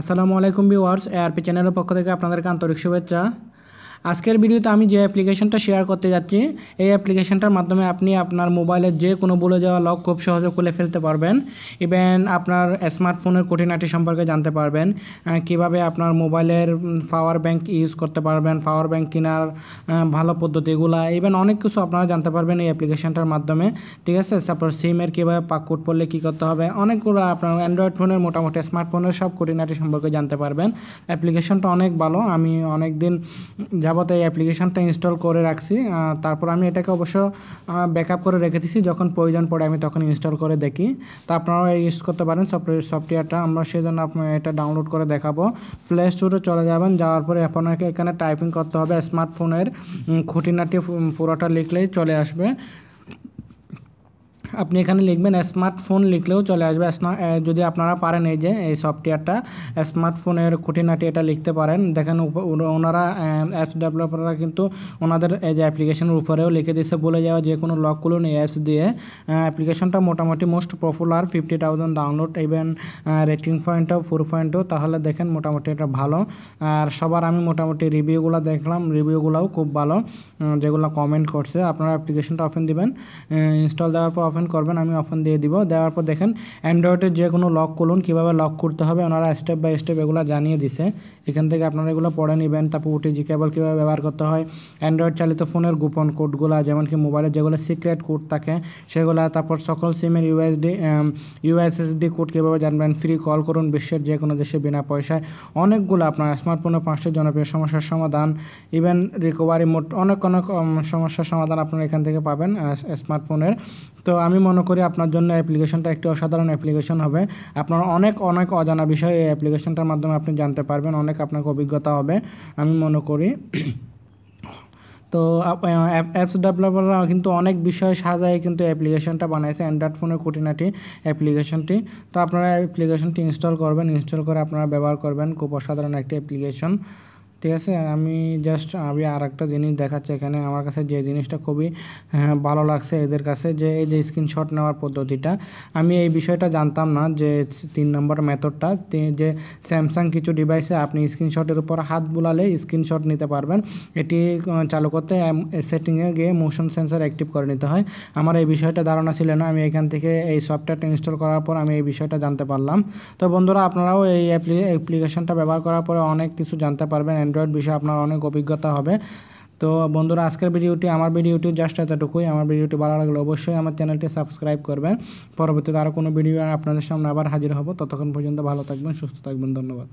আসসালামু আলাইকুম বিওয়ার্স এআরপি চ্যানেলের পক্ষ থেকে আপনাদেরকে আন্তরিক শুভেচ্ছা আজকের ভিডিওতে আমি যে অ্যাপ্লিকেশনটা শেয়ার করতে যাচ্ছি এই অ্যাপ্লিকেশনটার মাধ্যমে আপনি আপনার মোবাইলের যে কোনো বলে যাওয়া লক খুব সহজে খুলে ফেলতে পারবেন ইভেন আপনার স্মার্টফোনের কঠিনাটি সম্পর্কে জানতে পারবেন কিভাবে আপনার মোবাইলের পাওয়ার ব্যাংক ইউজ করতে পারবেন পাওয়ার ব্যাংক কেনার ভালো পদ্ধতিগুলা ইভেন অনেক কিছু আপনারা জানতে পারবেন এই অ্যাপ্লিকেশনটার মাধ্যমে ঠিক আছে তারপর সিমের কীভাবে পাককুট পড়লে কী করতে হবে অনেকগুলো আপনার অ্যান্ড্রয়েড ফোনের মোটামুটি স্মার্টফোনের সব খুঁটিনাটি সম্পর্কে জানতে পারবেন অ্যাপ্লিকেশনটা অনেক ভালো আমি অনেক দিন যাবত এই অ্যাপ্লিকেশানটা ইনস্টল করে রাখছি তারপর আমি এটাকে অবশ্য ব্যাকআপ করে রেখে দিছি যখন প্রয়োজন পড়ে আমি তখন ইনস্টল করে দেখি তা আপনারাও ইউজ করতে পারেন সফটওয়্যার সফটওয়্যারটা আমরা সেজন্য এটা ডাউনলোড করে দেখাবো প্লে স্টোরে চলে যাবেন যাওয়ার পরে আপনাকে এখানে টাইপিং করতে হবে স্মার্টফোনের খুঁটিনাটি পুরোটা লিখলেই চলে আসবে আপনি এখানে লিখবেন স্মার্টফোন লিখলেও চলে আসবে যদি আপনারা পারেন এই যে এই সফটওয়্যারটা স্মার্টফোনের খুঁটিনাটি এটা লিখতে পারেন দেখেন ওনারা অ্যাপস ডেভেলপাররা কিন্তু ওনাদের এই যে অ্যাপ্লিকেশনের উপরেও লিখে দিয়েছে বলে যাওয়া যে কোনো লকগুলো নেই অ্যাপস দিয়ে অ্যাপ্লিকেশনটা মোটামুটি most popular fifty thousand download even rating পয়েন্টও ফোর পয়েন্টও তাহলে দেখেন মোটামুটি এটা ভালো আর সবার আমি মোটামুটি রিভিউগুলো দেখলাম রিভিউগুলোও খুব ভালো যেগুলো কমেন্ট করছে আপনারা অ্যাপ্লিকেশনটা অফেন দিবেন ইনস্টল দেওয়ার পর ওপেন করবেন আমি ওপেন দিয়ে দিব দেওয়ার পর দেখেন অ্যান্ড্রয়েডের যে কোনো লক করুন কীভাবে লক করতে হবে ওনারা স্টেপ বাই স্টেপ এগুলো জানিয়ে দিছে এখান থেকে আপনারা এগুলো পড়ে নেবেন তারপর ওটিজি কেবল কীভাবে ব্যবহার করতে হয় অ্যান্ড্রয়েড চালিত ফোনের গোপন কোডগুলো যেমন কি মোবাইলের যেগুলো সিক্রেট কোড থাকে সেগুলো তারপর সকল সিমের ইউএসডি ইউএসএসডি কোড কীভাবে জানবেন ফ্রি কল করুন বিশ্বের যে কোনো দেশে বিনা পয়সায় অনেকগুলো আপনার স্মার্টফোনের পাঁচটি জনপ্রিয় সমস্যার সমাধান ইভেন রিকভারি মোট অনেক অনেক সমস্যার সমাধান আপনারা এখান থেকে পাবেন স্মার্টফোনের তো আমি মনে করি আপনার জন্য অ্যাপ্লিকেশনটা একটি অসাধারণ অ্যাপ্লিকেশন হবে আপনার অনেক অনেক অজানা বিষয় এই অ্যাপ্লিকেশনটার মাধ্যমে আপনি জানতে পারবেন অনেক আপনাকে অভিজ্ঞতা হবে আমি মনে করি তো অ্যাপস ডেভেলপাররা কিন্তু অনেক বিষয় সাজায় কিন্তু অ্যাপ্লিকেশনটা বানাইছে অ্যান্ড্রয়েড ফোনের কুটিনাটি অ্যাপ্লিকেশনটি তো আপনারা অ্যাপ্লিকেশনটি ইনস্টল করবেন ইনস্টল করে আপনারা ব্যবহার করবেন খুব অসাধারণ একটি অ্যাপ্লিকেশন ঠিক আছে আমি জাস্ট আমি আর একটা জিনিস দেখাচ্ছি এখানে আমার কাছে যে জিনিসটা খুবই হ্যাঁ, ভালো লাগছে এদের কাছে যে এই যে স্ক্রিনশট নেওয়ার পদ্ধতিটা আমি এই বিষয়টা জানতাম না যে তিন নম্বর মেথডটা যে স্যামসাং কিছু ডিভাইসে আপনি স্ক্রিনশটের উপর হাত বুলালে স্ক্রিনশট নিতে পারবেন এটি চালু করতে সেটিংয়ে গিয়ে মোশন সেন্সার অ্যাক্টিভ করে নিতে হয় আমার এই বিষয়টা ধারণা ছিল না আমি এখান থেকে এই সফটওয়্যারটা ইনস্টল করার পর আমি এই বিষয়টা জানতে পারলাম তো বন্ধুরা আপনারাও এই অ্যাপ্লিকেশনটা ব্যবহার করার পরে অনেক কিছু জানতে পারবেন অ্যান্ড্রয়েড বিষয়ে আপনার অনেক অভিজ্ঞতা হবে তো বন্ধুরা আজকের ভিডিওটি আমার ভিডিওটি জাস্ট এতটুকুই আমার ভিডিওটি ভালো লাগলে অবশ্যই আমার চ্যানেলটি সাবস্ক্রাইব করবেন পরবর্তীতে আরও কোনো ভিডিও আপনাদের সামনে আবার হাজির হব ততক্ষণ পর্যন্ত ভালো থাকবেন সুস্থ থাকবেন ধন্যবাদ